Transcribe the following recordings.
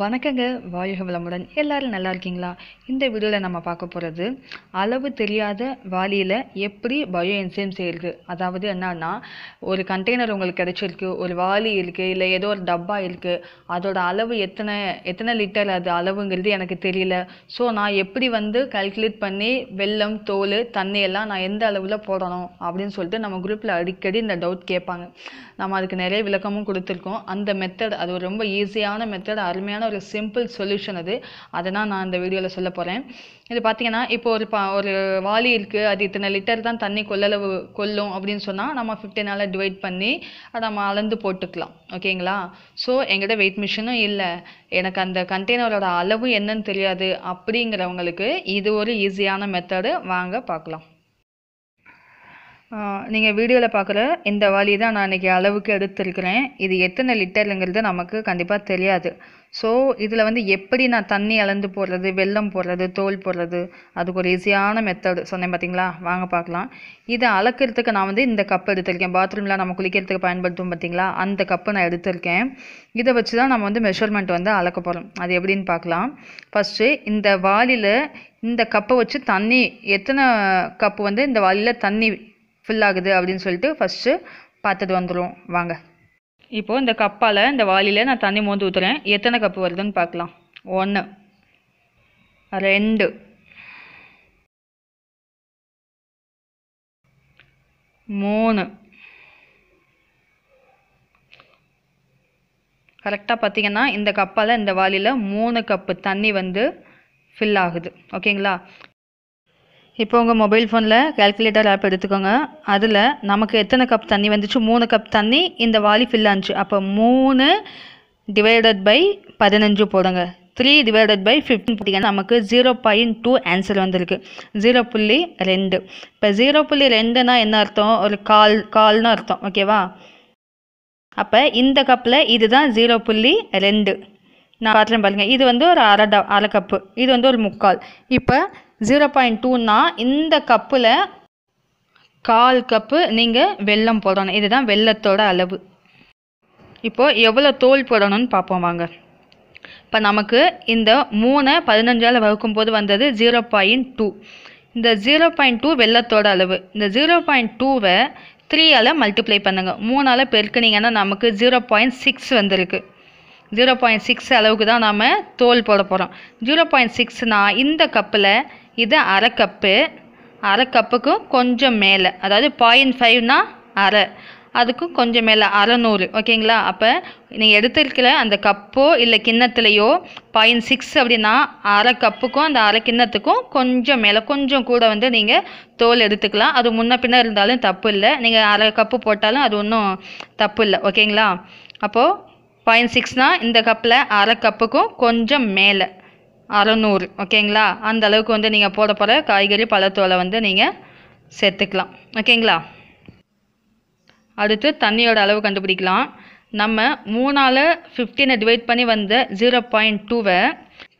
வணக்கங்க வாயுக வளமுடன் எல்லோரும் நல்லா இருக்கீங்களா இந்த வீடியோவில் நம்ம பார்க்க போகிறது அளவு தெரியாத வாலியில் எப்படி பயோ என்சைம் செய்கிறது அதாவது என்னன்னா ஒரு கண்டெய்னர் உங்களுக்கு கிடச்சிருக்கு ஒரு வாலி இருக்குது இல்லை ஏதோ ஒரு டப்பா இருக்குது அதோட அளவு எத்தனை எத்தனை லிட்டர் அது அளவுங்கிறது எனக்கு தெரியல ஸோ நான் எப்படி வந்து கல்குலேட் பண்ணி வெள்ளம் தோல் தண்ணியெல்லாம் நான் எந்த அளவில் போடணும் அப்படின்னு சொல்லிட்டு நம்ம குரூப்பில் அடிக்கடி இந்த டவுட் கேட்பாங்க நம்ம அதுக்கு நிறைய விளக்கமும் கொடுத்துருக்கோம் அந்த மெத்தட் அது ரொம்ப ஈஸியான மெத்தட் அருமையாக அருமையான ஒரு சிம்பிள் சொல்யூஷன் அது அதை நான் இந்த வீடியோவில் சொல்ல போகிறேன் இது பார்த்தீங்கன்னா இப்போ ஒரு பா ஒரு வாளி இருக்குது அது இத்தனை லிட்டர் தான் தண்ணி கொள்ளளவு கொல்லும் அப்படின்னு சொன்னால் நம்ம ஃபிஃப்டினால் டிவைட் பண்ணி அதை நம்ம அளந்து போட்டுக்கலாம் ஓகேங்களா ஸோ எங்கிட்ட வெயிட் மிஷினும் இல்லை எனக்கு அந்த கண்டெய்னரோட அளவு என்னன்னு தெரியாது அப்படிங்கிறவங்களுக்கு இது ஒரு ஈஸியான மெத்தடு வாங்க பார்க்கலாம் நீங்கள் வீடியோவில் பார்க்குற இந்த வழி தான் நான் இன்றைக்கி அளவுக்கு எடுத்துருக்கிறேன் இது எத்தனை லிட்டருங்கிறது நமக்கு கண்டிப்பாக தெரியாது ஸோ இதில் வந்து எப்படி நான் தண்ணி அளந்து போடுறது வெள்ளம் போடுறது தோல் போடுறது அதுக்கு ஒரு ஈஸியான மெத்தடு சொன்னேன் பார்த்தீங்களா வாங்க பார்க்கலாம் இதை அளக்கிறதுக்கு நான் வந்து இந்த கப் எடுத்திருக்கேன் பாத்ரூமில் நம்ம குளிக்கிறதுக்கு பயன்படுத்தும் பார்த்தீங்களா அந்த கப்பு நான் எடுத்திருக்கேன் இதை வச்சு தான் நம்ம வந்து மெஷர்மெண்ட் வந்து அளக்க போகிறோம் அது எப்படின்னு பார்க்கலாம் ஃபஸ்ட்டு இந்த வாலியில் இந்த கப்பை வச்சு தண்ணி எத்தனை கப்பு வந்து இந்த வாலியில் தண்ணி ஃபில் ஆகுது அப்படின்னு சொல்லிட்டு ஃபஸ்ட்டு பார்த்துட்டு வந்துடும் வாங்க இப்போது இந்த கப்பால் இந்த வாலியில் நான் தண்ணி மோந்து ஊற்றுறேன் எத்தனை கப்பு வருதுன்னு பார்க்கலாம் ஒன்று ரெண்டு மூணு கரெக்டாக பார்த்தீங்கன்னா இந்த கப்பால் இந்த வாலியில் மூணு கப்பு தண்ணி வந்து ஃபில் ஆகுது ஓகேங்களா இப்போ உங்கள் மொபைல் ஃபோனில் கேல்குலேட்டர் ஆப் எடுத்துக்கோங்க அதில் நமக்கு எத்தனை கப் தண்ணி வந்துச்சு மூணு கப் தண்ணி இந்த வாலி ஃபில் அப்போ மூணு டிவைடட் பை பதினஞ்சு போடுங்க த்ரீ டிவைடட் பை ஃபிஃப்டின் போட்டிங்கன்னா நமக்கு ஜீரோ பாயிண்ட் டூ ஆன்சர் வந்திருக்கு ஜீரோ புள்ளி ரெண்டு இப்போ ஜீரோ புள்ளி ரெண்டுனா என்ன அர்த்தம் ஒரு கால் கால்னு அர்த்தம் ஓகேவா அப்போ இந்த கப்பில் இதுதான் ஜீரோ புள்ளி ரெண்டு நான் காட்டுறேன் பாருங்கள் இது வந்து ஒரு அரை ட அரை கப்பு இது வந்து ஒரு முக்கால் இப்போ ஜீரோ பாயிண்ட் டூன்னா இந்த கப்பில் கால் கப்பு நீங்கள் வெல்லம் போடணும் இதுதான் வெள்ளத்தோட அளவு இப்போது எவ்வளோ தோல் போடணும்னு பார்ப்போம் வாங்க இப்போ நமக்கு இந்த மூணை பதினஞ்சால் போது வந்தது ஜீரோ பாயிண்ட் டூ இந்த ஜீரோ பாயிண்ட் டூ வெள்ளத்தோட அளவு இந்த ஜீரோ பாயிண்ட் டூவை த்ரீயால் மல்டிப்ளை பண்ணுங்கள் மூணால் பெருக்குனிங்கன்னா நமக்கு ஜீரோ பாயிண்ட் சிக்ஸ் வந்திருக்கு ஜீரோ பாயிண்ட் சிக்ஸ் அளவுக்கு தான் நாம் தோல் போட போகிறோம் ஜீரோ பாயிண்ட் சிக்ஸ்னால் இந்த கப்பில் இது அரை கப்பு அரை கப்புக்கும் கொஞ்சம் மேலே அதாவது பாயிண்ட் ஃபைவ்னா அரை அதுக்கும் கொஞ்சம் மேலே அறநூறு ஓகேங்களா அப்போ நீங்கள் எடுத்திருக்கிற அந்த கப்போ இல்லை கிண்ணத்துலேயோ பாயிண்ட் சிக்ஸ் அப்படின்னா அரை கப்புக்கும் அந்த அரை கிண்ணத்துக்கும் கொஞ்சம் மேலே கொஞ்சம் கூட வந்து நீங்கள் தோல் எடுத்துக்கலாம் அது முன்ன பின்ன இருந்தாலும் தப்பு இல்லை நீங்கள் அரை கப்பு போட்டாலும் அது ஒன்றும் தப்பு இல்லை ஓகேங்களா அப்போது பாயிண்ட் சிக்ஸ்னால் இந்த கப்பில் அரை கப்புக்கும் கொஞ்சம் மேலே அறநூறு ஓகேங்களா அந்த அளவுக்கு வந்து நீங்கள் போட போகிற காய்கறி பழத்தோலை வந்து நீங்கள் சேர்த்துக்கலாம் ஓகேங்களா அடுத்து தண்ணியோட அளவு கண்டுபிடிக்கலாம் நம்ம மூணால் ஃபிஃப்டீனை டிவைட் பண்ணி வந்த ஜீரோ பாயிண்ட் டூவை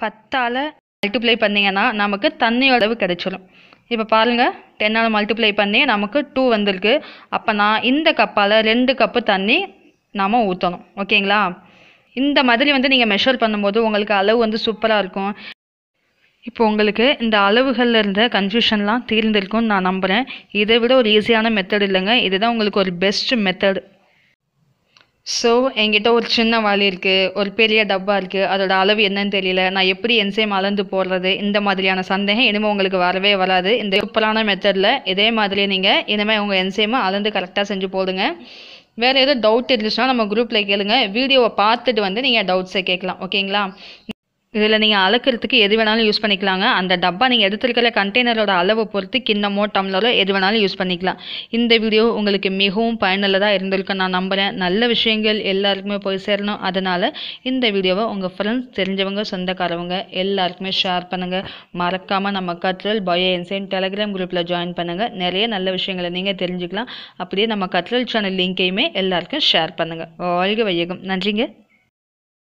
பத்தால் மல்டிப்ளை பண்ணிங்கன்னா நமக்கு தண்ணியோட அளவு கிடைச்சிடும் இப்போ பாருங்கள் டென்னால் மல்டிப்ளை பண்ணி நமக்கு டூ வந்திருக்கு அப்போ நான் இந்த கப்பால் ரெண்டு கப்பு தண்ணி நாம் ஊற்றணும் ஓகேங்களா இந்த மாதிரி வந்து நீங்கள் மெஷர் பண்ணும்போது உங்களுக்கு அளவு வந்து சூப்பராக இருக்கும் இப்போ உங்களுக்கு இந்த அளவுகளில் இருந்த கன்ஃபியூஷன்லாம் தீர்ந்திருக்கும்னு நான் நம்புகிறேன் இதை விட ஒரு ஈஸியான மெத்தட் இல்லைங்க இதுதான் உங்களுக்கு ஒரு பெஸ்ட் மெத்தட் ஸோ என்கிட்ட ஒரு சின்ன வாளி இருக்குது ஒரு பெரிய டப்பா இருக்குது அதோட அளவு என்னன்னு தெரியல நான் எப்படி என்சைம் அளந்து போடுறது இந்த மாதிரியான சந்தேகம் இனிமேல் உங்களுக்கு வரவே வராது இந்த சூப்பரான மெத்தடில் இதே மாதிரி நீங்கள் இனிமேல் உங்கள் என்சைமை அளந்து கரெக்டாக செஞ்சு போடுங்க வேறு எதுவும் டவுட் இருந்துச்சுன்னா நம்ம குரூப்பில் கேளுங்கள் வீடியோவை பார்த்துட்டு வந்து நீங்கள் டவுட்ஸை கேட்கலாம் ஓகேங்களா இதில் நீங்கள் அளக்கிறதுக்கு எது வேணாலும் யூஸ் பண்ணிக்கலாங்க அந்த டப்பா நீங்கள் எடுத்துருக்கிற கண்டெய்னரோட அளவை பொறுத்து கிண்ணமோ டம்ளரோ எது வேணாலும் யூஸ் பண்ணிக்கலாம் இந்த வீடியோ உங்களுக்கு மிகவும் பயனுள்ளதாக இருந்திருக்கும் நான் நம்புகிறேன் நல்ல விஷயங்கள் எல்லாருக்குமே போய் சேரணும் அதனால் இந்த வீடியோவை உங்கள் ஃப்ரெண்ட்ஸ் தெரிஞ்சவங்க சொந்தக்காரவங்க எல்லாருக்குமே ஷேர் பண்ணுங்கள் மறக்காமல் நம்ம கற்றல் பயோ என்சைன் டெலகிராம் குரூப்பில் ஜாயின் பண்ணுங்கள் நிறைய நல்ல விஷயங்களை நீங்கள் தெரிஞ்சுக்கலாம் அப்படியே நம்ம கற்றல் சேனல் லிங்க்கையுமே எல்லாருக்கும் ஷேர் பண்ணுங்கள் வாழ்க வையகம் நன்றிங்க